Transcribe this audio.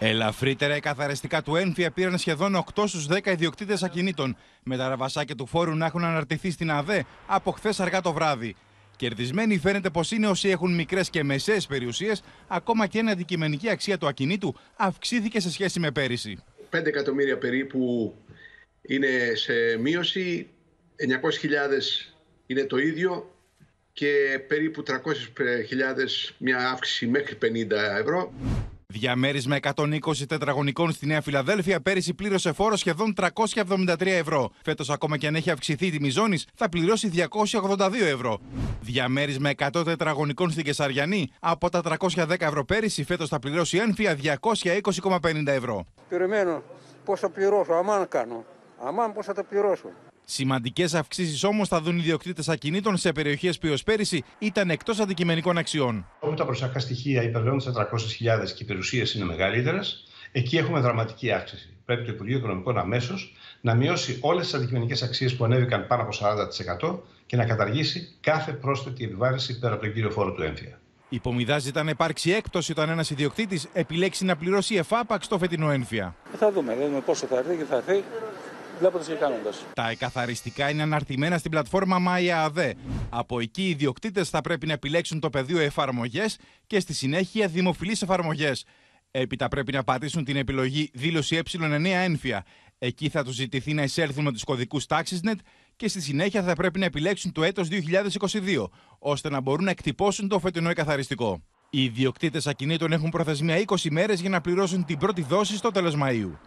Ελαφρύτερα, οι καθαριστικά του ένφια πήραν σχεδόν 8 στου 10 ιδιοκτήτες ακινήτων, με τα ραβασάκια του φόρου να έχουν αναρτηθεί στην ΑΔΕ από χθες αργά το βράδυ. Κερδισμένοι φαίνεται πως είναι όσοι έχουν μικρές και μεσαίες περιουσίες, ακόμα και η αντικειμενική αξία του ακινήτου αυξήθηκε σε σχέση με πέρυσι. 5 εκατομμύρια περίπου είναι σε μείωση, 900.000 είναι το ίδιο και περίπου 300.000 μια αύξηση μέχρι 50 ευρώ. Διαμέρισμα 120 τετραγωνικών στη Νέα Φιλαδέλφια πέρυσι πλήρωσε φόρο σχεδόν 373 ευρώ. Φέτος, ακόμα και αν έχει αυξηθεί η τιμή ζώνης, θα πληρώσει 282 ευρώ. Διαμέρισμα 100 τετραγωνικών στην Κεσαριανή από τα 310 ευρώ πέρυσι, φέτος θα πληρώσει ένφια 220,50 ευρώ. Περιμένω πώ θα πληρώσω, αμάν κάνω. Αμάν πώ θα τα πληρώσω. Σημαντικές αυξήσεις όμως θα δουν οι διοκτήτε ακινήτων σε περιοχές που ω πέρυσι ήταν εκτός αντικειμενικών αξιών. Όπου τα προσωπικά στοιχεία υπερβαίνουν τις 400.000 και οι περιουσίες είναι μεγαλύτερες, εκεί έχουμε δραματική αύξηση. Πρέπει το Υπουργείο Οικονομικών αμέσως να μειώσει όλες τις αντικειμενικές αξίες που ανέβηκαν πάνω από 40% και να καταργήσει κάθε πρόσθετη επιβάρηση πέρα από τον κύριο φόρο του έμφυα. ζητά να υπάρξει έκπτωση όταν ένας ιδιοκτήτης επιλέξει να πληρώσει εφάπαξ το φετινό ένφια. Θα δούμε, δούμε πόσο θα έρθει και θα έρθει βλέποντας και κάνοντας. Τα εκαθαριστικά είναι αναρτημένα στην πλατφόρμα MyAD. Από εκεί οι ιδιοκτήτες θα πρέπει να επιλέξουν το πεδίο εφαρμογές και στη συνέχεια δημοφιλείς εφαρμογές. Έπειτα πρέπει να πατήσουν την επιλογή δήλωση ε9 ένφια. Εκεί θα τους ζητηθεί να εισέλθουν με τους κωδικούς TaxisNet και στη συνέχεια θα πρέπει να επιλέξουν το έτος 2022, ώστε να μπορούν να εκτυπώσουν το φετινό εκαθαριστικό. Οι ιδιοκτήτες ακινήτων έχουν προθεσμία 20 μέρες για να πληρώσουν την πρώτη δόση στο τέλος Μαου.